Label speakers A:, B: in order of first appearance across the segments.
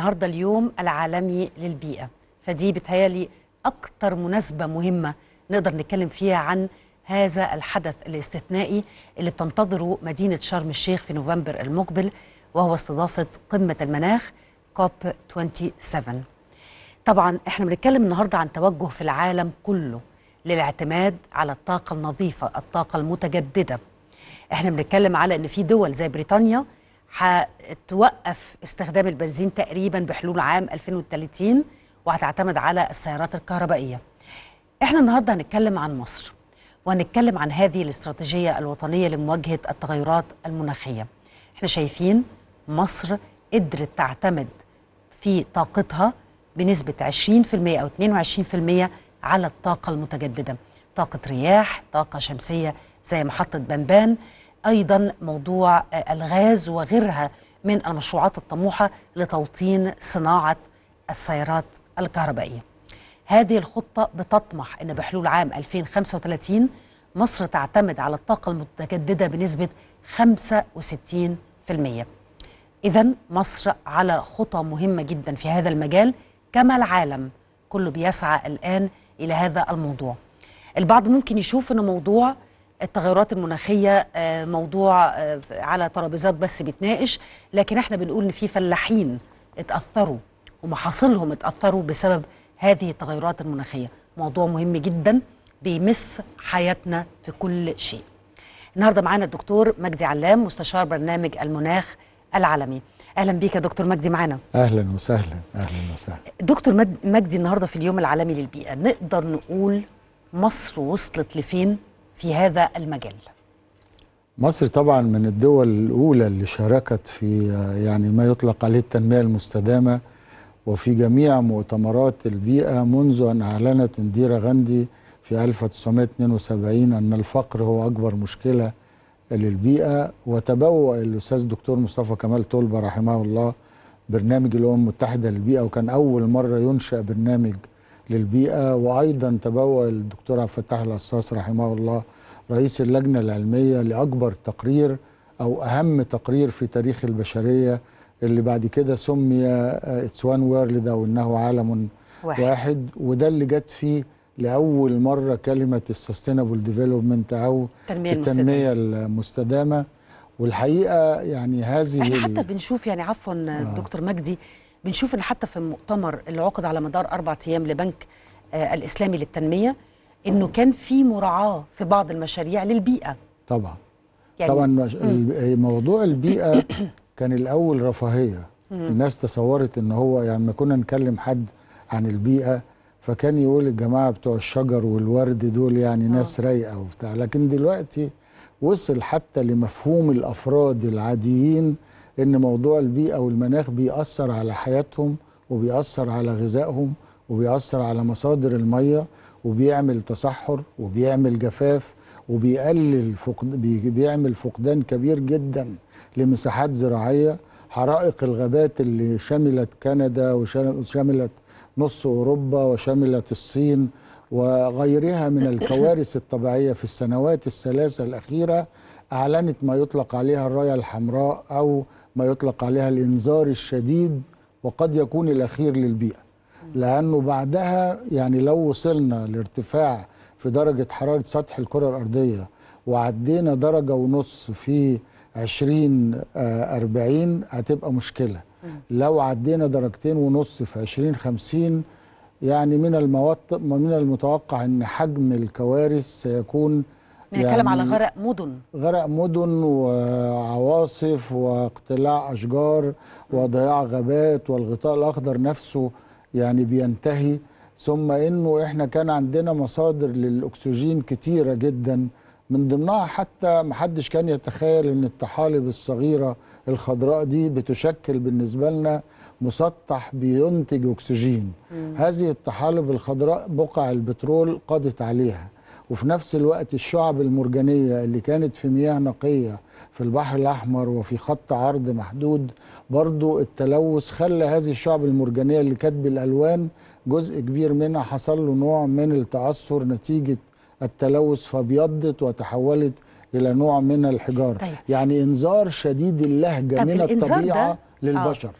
A: النهارده اليوم العالمي للبيئه فدي بتهيالي اكتر مناسبه مهمه نقدر نتكلم فيها عن هذا الحدث الاستثنائي اللي بتنتظره مدينه شرم الشيخ في نوفمبر المقبل وهو استضافه قمه المناخ كوب 27 طبعا احنا بنتكلم النهارده عن توجه في العالم كله للاعتماد على الطاقه النظيفه الطاقه المتجدده احنا بنتكلم على ان في دول زي بريطانيا هتوقف استخدام البنزين تقريبا بحلول عام 2030 وهتعتمد على السيارات الكهربائيه. احنا النهارده هنتكلم عن مصر وهنتكلم عن هذه الاستراتيجيه الوطنيه لمواجهه التغيرات المناخيه. احنا شايفين مصر قدرت تعتمد في طاقتها بنسبه 20% او 22% على الطاقه المتجدده، طاقه رياح، طاقه شمسيه زي محطه بنبان، أيضا موضوع الغاز وغيرها من المشروعات الطموحة لتوطين صناعة السيارات الكهربائية هذه الخطة بتطمح أن بحلول عام 2035 مصر تعتمد على الطاقة المتجددة بنسبة 65% إذا مصر على خطى مهمة جدا في هذا المجال كما العالم كله بيسعى الآن إلى هذا الموضوع البعض ممكن يشوف أنه موضوع التغيرات المناخيه آه، موضوع آه، على ترابيزات بس بيتناقش لكن احنا بنقول ان في فلاحين اتاثروا ومحاصيلهم اتاثروا بسبب هذه التغيرات المناخيه موضوع مهم جدا بيمس حياتنا في كل شيء النهارده معانا الدكتور مجدي علام مستشار برنامج المناخ العالمي اهلا بيك يا دكتور مجدي معانا
B: اهلا وسهلا اهلا وسهلا
A: دكتور مجدي النهارده في اليوم العالمي للبيئه نقدر نقول مصر وصلت لفين في هذا المجال
B: مصر طبعا من الدول الأولى اللي شاركت في يعني ما يطلق عليه التنمية المستدامة وفي جميع مؤتمرات البيئة منذ أن أعلنت انديرا غاندي في 1972 أن الفقر هو أكبر مشكلة للبيئة وتبوأ الأستاذ الدكتور مصطفى كمال طلبة رحمه الله برنامج الأمم المتحدة للبيئة وكان أول مرة ينشأ برنامج للبيئة وأيضا تبوأ الدكتور عبد الفتاح القصاص رحمه الله رئيس اللجنه العلميه لاكبر تقرير او اهم تقرير في تاريخ البشريه اللي بعد كده سمي آه، It's One وورلد او انه عالم واحد. واحد وده اللي جت فيه لاول مره كلمه السستينابل ديفلوبمنت او التنميه المستدامه, المستدامة والحقيقه يعني هذه احنا حتى
A: بنشوف يعني عفوا آه. دكتور مجدي بنشوف ان حتى في المؤتمر اللي عقد على مدار اربع ايام لبنك آه الاسلامي للتنميه انه كان في مراعاه في بعض المشاريع للبيئه
B: طبعا يعني طبعا إيه، موضوع البيئه كان الاول رفاهيه الناس تصورت ان هو يعني لما كنا نكلم حد عن البيئه فكان يقول الجماعه بتوع الشجر والورد دول يعني آه. ناس رايقه وبتاع لكن دلوقتي وصل حتى لمفهوم الافراد العاديين ان موضوع البيئه والمناخ بيأثر على حياتهم وبيأثر على غذائهم وبيأثر على مصادر الميه وبيعمل تصحر وبيعمل جفاف وبيقلل فقد بيعمل فقدان كبير جدا لمساحات زراعيه حرائق الغابات اللي شملت كندا وشملت نص اوروبا وشملت الصين وغيرها من الكوارث الطبيعيه في السنوات الثلاثه الاخيره اعلنت ما يطلق عليها الرايه الحمراء او ما يطلق عليها الانذار الشديد وقد يكون الاخير للبيئه لانه بعدها يعني لو وصلنا لارتفاع في درجه حراره سطح الكره الارضيه وعدينا درجه ونص في 20 40 آه، هتبقى مشكله لو عدينا درجتين ونص في 20 50 يعني من الموط... من المتوقع ان حجم الكوارث سيكون
A: بنتكلم يعني على يعني غرق مدن
B: غرق مدن وعواصف واقتلاع اشجار وضياع غابات والغطاء الاخضر نفسه يعني بينتهي ثم انه احنا كان عندنا مصادر للاكسجين كتيره جدا من ضمنها حتى محدش كان يتخيل ان الطحالب الصغيره الخضراء دي بتشكل بالنسبه لنا مسطح بينتج اكسجين مم. هذه الطحالب الخضراء بقع البترول قضت عليها وفي نفس الوقت الشعب المرجانيه اللي كانت في مياه نقيه في البحر الأحمر وفي خط عرض محدود برضو التلوث خلى هذه الشعب المرجانية اللي كانت بالألوان جزء كبير منها حصل له نوع من التأثر نتيجة التلوث فابيضت وتحولت إلى نوع من الحجارة طيب. يعني إنذار شديد اللهجة من الطبيعة للبشر آه.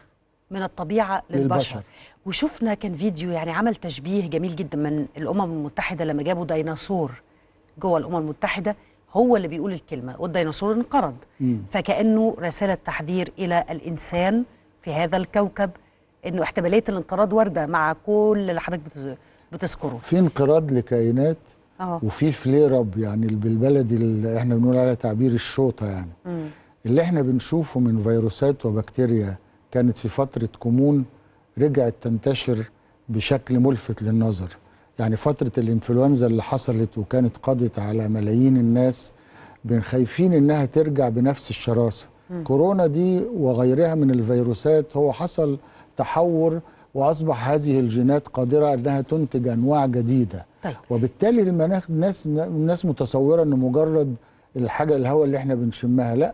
A: من الطبيعة للبشر. للبشر وشفنا كان فيديو يعني عمل تشبيه جميل جدا من الأمم المتحدة لما جابوا ديناصور جوه الأمم المتحدة هو اللي بيقول الكلمه والديناصور انقرض فكانه رساله تحذير الى الانسان في هذا الكوكب انه احتماليه الانقراض وارده مع كل اللي حضرتك
B: بتذكره في انقراض لكائنات أوه. وفي فلير اب يعني بالبلدي اللي احنا بنقول عليها تعبير الشوطه يعني مم. اللي احنا بنشوفه من فيروسات وبكتيريا كانت في فتره كمون رجعت تنتشر بشكل ملفت للنظر يعني فترة الانفلونزا اللي حصلت وكانت قضت على ملايين الناس خايفين انها ترجع بنفس الشراسة مم. كورونا دي وغيرها من الفيروسات هو حصل تحور واصبح هذه الجينات قادره انها تنتج انواع جديده طيب. وبالتالي المناخ الناس الناس متصوره ان مجرد الحاجه الهواء اللي احنا بنشمها لا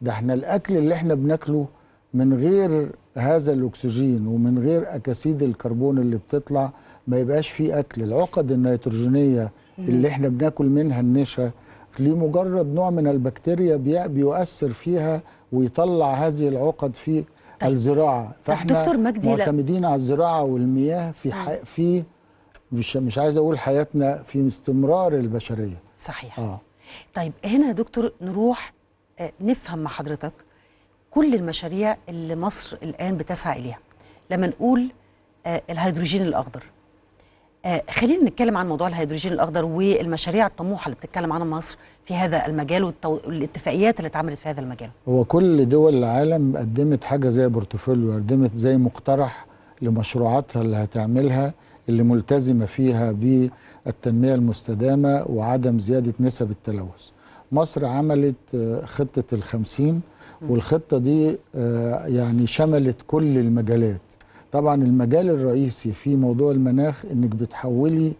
B: ده احنا الاكل اللي احنا بناكله من غير هذا الاكسجين ومن غير اكاسيد الكربون اللي بتطلع ما يبقاش في اكل العقد النيتروجينيه اللي احنا بناكل منها النشا لمجرد نوع من البكتيريا بيؤثر فيها ويطلع هذه العقد في طيب. الزراعه فاحنا دكتور مجدي معتمدين على الزراعه والمياه في حي... في مش مش عايز اقول حياتنا في استمرار البشريه صحيح آه.
A: طيب هنا يا دكتور نروح آه، نفهم مع حضرتك كل المشاريع اللي مصر الآن بتسعى إليها لما نقول آه، الهيدروجين الأخضر آه، خلينا نتكلم عن موضوع الهيدروجين الأخضر والمشاريع الطموحة اللي بتتكلم عنها مصر في هذا المجال والاتفاقيات اللي اتعملت في هذا المجال
B: هو كل دول العالم قدمت حاجة زي بورتفوليو قدمت زي مقترح لمشروعاتها اللي هتعملها اللي ملتزمة فيها بالتنمية المستدامة وعدم زيادة نسب التلوث مصر عملت آه، خطة الخمسين والخطه دي آه، يعني شملت كل المجالات طبعا المجال الرئيسي في موضوع المناخ انك بتحولي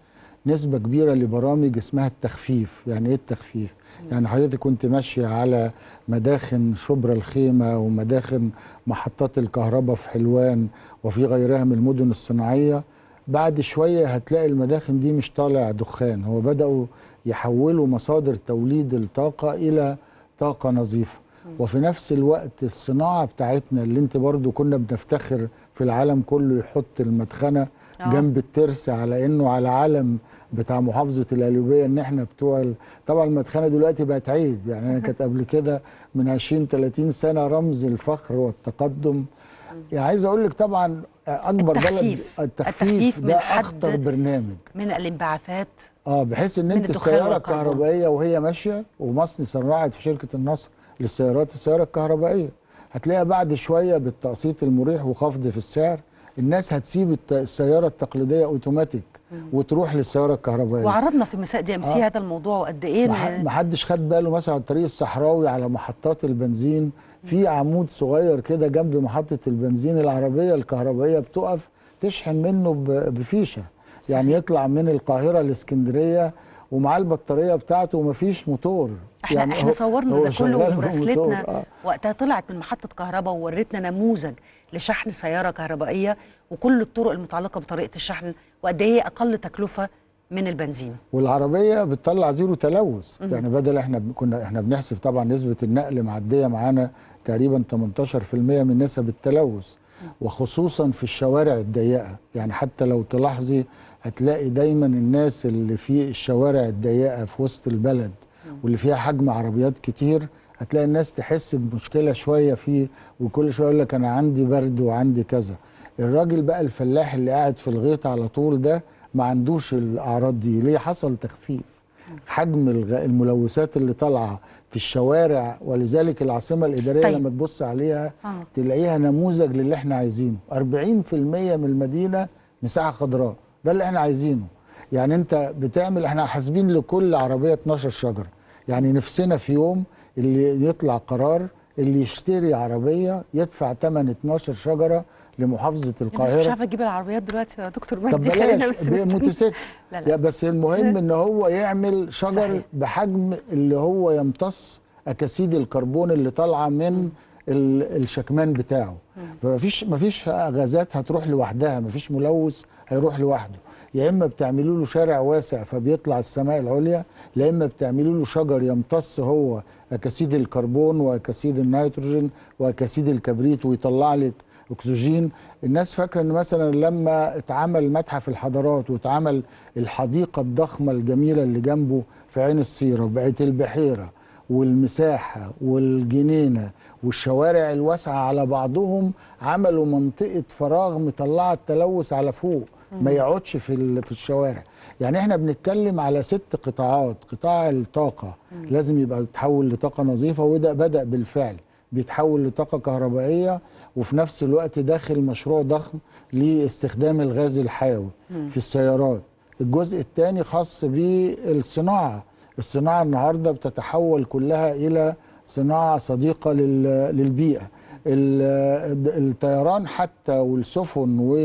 B: نسبه كبيره لبرامج اسمها التخفيف يعني ايه التخفيف يعني حضرتك كنت ماشيه على مداخن شبرا الخيمه ومداخن محطات الكهرباء في حلوان وفي غيرها من المدن الصناعيه بعد شويه هتلاقي المداخن دي مش طالع دخان هو بداوا يحولوا مصادر توليد الطاقه الى طاقه نظيفه وفي نفس الوقت الصناعه بتاعتنا اللي انت برضو كنا بنفتخر في العالم كله يحط المدخنه أوه. جنب الترس على انه على علم بتاع محافظه الاليوبية ان احنا بتوع طبعا المدخنه دلوقتي بقت عيب يعني انا كانت قبل كده من 20 30 سنه رمز الفخر والتقدم يعني عايز اقول لك طبعا اكبر التخفيف. بلد التخفيف, التخفيف ده اخطر برنامج
A: من الانبعاثات
B: اه بحيث ان انت السياره الكهربائيه وهي ماشيه ومصر صنعت في شركه النصر للسيارات السيارة الكهربائية هتلاقيها بعد شوية بالتقسيط المريح وخفض في السعر الناس هتسيب السيارة التقليدية اوتوماتيك وتروح للسيارة الكهربائية وعرضنا
A: في مساء دي آه. ام سي آه. هذا الموضوع وقد ايه
B: محدش خد باله مثلا على الطريق الصحراوي على محطات البنزين في عمود صغير كده جنب محطة البنزين العربية الكهربائية بتقف تشحن منه بفيشة يعني يطلع من القاهرة الاسكندرية ومعاه البطاريه بتاعته ومفيش موتور احنا يعني احنا صورنا ده كله وبراسلتنا آه.
A: وقتها طلعت من محطه كهرباء ووريتنا نموذج لشحن سياره كهربائيه وكل الطرق المتعلقه بطريقه الشحن وقد ايه اقل تكلفه من البنزين
B: والعربيه بتطلع زيرو تلوث يعني بدل احنا كنا احنا بنحسب طبعا نسبه النقل معديه معانا تقريبا 18% من نسب التلوث وخصوصا في الشوارع الضيقه يعني حتى لو تلاحظي هتلاقي دايما الناس اللي في الشوارع الضيقه في وسط البلد واللي فيها حجم عربيات كتير هتلاقي الناس تحس بمشكله شويه فيه وكل شويه يقول لك انا عندي برد وعندي كذا الراجل بقى الفلاح اللي قاعد في الغيط على طول ده ما عندوش الاعراض دي ليه حصل تخفيف حجم الملوثات اللي طالعه في الشوارع ولذلك العاصمه الاداريه طيب. لما تبص عليها آه. تلاقيها نموذج للي احنا عايزينه 40% من المدينه مساحه خضراء ده اللي احنا عايزينه يعني انت بتعمل احنا حاسبين لكل عربيه 12 شجره يعني نفسنا في يوم اللي يطلع قرار اللي يشتري عربيه يدفع ثمن 12 شجره لمحافظه القاهره مش عارفه
A: تجيب العربيات دلوقتي يا دكتور مهدي خلينا بس لا لا.
B: بس المهم ان هو يعمل شجر صحيح. بحجم اللي هو يمتص اكاسيد الكربون اللي طالعه من الشكمان بتاعه فمفيش مفيش غازات هتروح لوحدها مفيش ملوث هيروح لوحده يا اما بتعملوا له شارع واسع فبيطلع السماء العليا يا اما بتعملوا له شجر يمتص هو اكسيد الكربون واكسيد النيتروجين واكسيد الكبريت ويطلع لك اكسجين الناس فاكره ان مثلا لما اتعمل متحف الحضارات واتعمل الحديقه الضخمه الجميله اللي جنبه في عين السيره بقت البحيره والمساحه والجنينه والشوارع الواسعه على بعضهم عملوا منطقه فراغ مطلعه التلوث على فوق ما يقعدش في في الشوارع يعني احنا بنتكلم على ست قطاعات قطاع الطاقه لازم يبقى يتحول لطاقه نظيفه وده بدا بالفعل بيتحول لطاقه كهربائيه وفي نفس الوقت داخل مشروع ضخم لاستخدام الغاز الحيوي في السيارات الجزء الثاني خاص بالصناعه الصناعه النهارده بتتحول كلها الى صناعة صديقة للبيئة الطيران حتى والسفن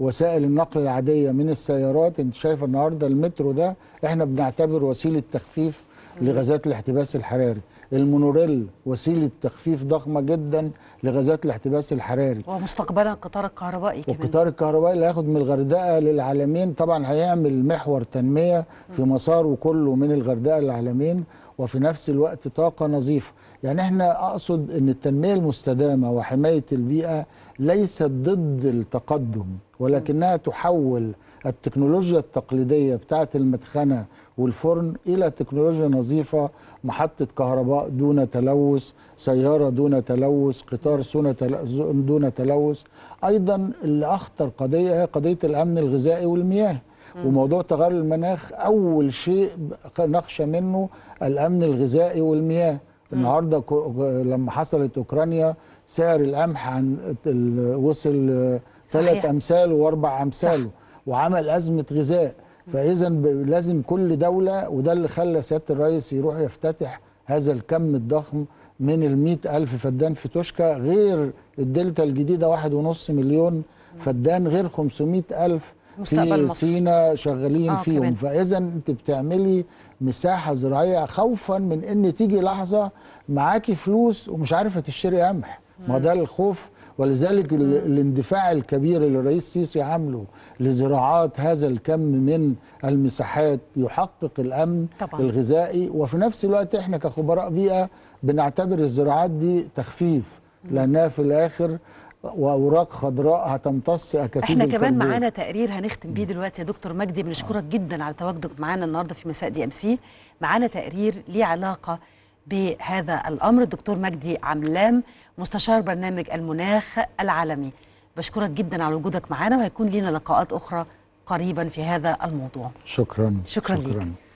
B: ووسائل النقل العادية من السيارات انت شايف النهاردة المترو ده احنا بنعتبر وسيلة تخفيف لغازات الاحتباس الحراري المونوريل وسيله تخفيف ضخمه جدا لغازات الاحتباس الحراري
A: ومستقبلا القطار الكهربائي
B: كمان القطار الكهربائي اللي هياخد من الغردقه للعالمين طبعا هيعمل محور تنميه في مساره كله من الغردقه للعالمين وفي نفس الوقت طاقه نظيفه يعني احنا اقصد ان التنميه المستدامه وحمايه البيئه ليست ضد التقدم ولكنها تحول التكنولوجيا التقليدية بتاعة المدخنة والفرن إلى تكنولوجيا نظيفة محطة كهرباء دون تلوث سيارة دون تلوث قطار دون تلوث أيضا الأخطر قضية هي قضية الأمن الغذائي والمياه وموضوع تغير المناخ أول شيء نخشى منه الأمن الغذائي والمياه النهارده لما حصلت اوكرانيا سعر القمح عن وصل ثلاث امثال واربع امثاله وعمل ازمه غذاء فاذا لازم كل دوله وده اللي خلى سياده الرئيس يروح يفتتح هذا الكم الضخم من ال ألف فدان في توشكا غير الدلتا الجديده واحد ونص مليون فدان غير 500 ألف في سينا شغالين آه فيهم فاذا انت بتعملي مساحه زراعيه خوفا من ان تيجي لحظه معاكي فلوس ومش عارفه تشتري قمح ما ده الخوف ولذلك الاندفاع الكبير اللي الرئيس السيسي عامله لزراعات هذا الكم من المساحات يحقق الامن طبعا. الغذائي وفي نفس الوقت احنا كخبراء بيئه بنعتبر الزراعات دي تخفيف لانها في الاخر واوراق خضراء هتمتص اكاسيد احنا كمان معانا
A: تقرير هنختم بيه دلوقتي يا دكتور مجدي بنشكرك جدا على تواجدك معانا النهارده في مساء دي ام سي معانا تقرير ليه علاقه بهذا الأمر الدكتور مجدي عملام مستشار برنامج المناخ العالمي بشكرك جدا على وجودك معنا وهيكون لنا لقاءات أخرى قريبا في هذا الموضوع
B: شكرا شكرا, شكرا. لك